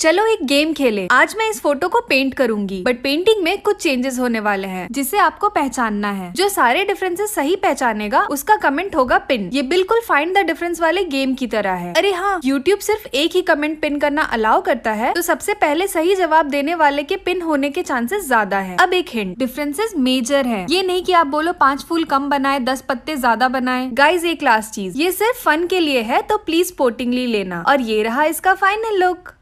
चलो एक गेम खेले आज मैं इस फोटो को पेंट करूंगी बट पेंटिंग में कुछ चेंजेस होने वाले हैं जिसे आपको पहचानना है जो सारे डिफरेंसेस सही पहचानेगा उसका कमेंट होगा पिन ये बिल्कुल फाइंड द डिफरेंस वाले गेम की तरह है अरे हाँ यूट्यूब सिर्फ एक ही कमेंट पिन करना अलाउ करता है तो सबसे पहले सही जवाब देने वाले के पिन होने के चांसेस ज्यादा है अब एक हिंट डिफरेंसेज मेजर है ये नहीं की आप बोलो पाँच फूल कम बनाए दस पत्ते ज्यादा बनाए गाइज एक लास्ट चीज ये सिर्फ फन के लिए है तो प्लीज पोर्टिंगली लेना और ये रहा इसका फाइनल लुक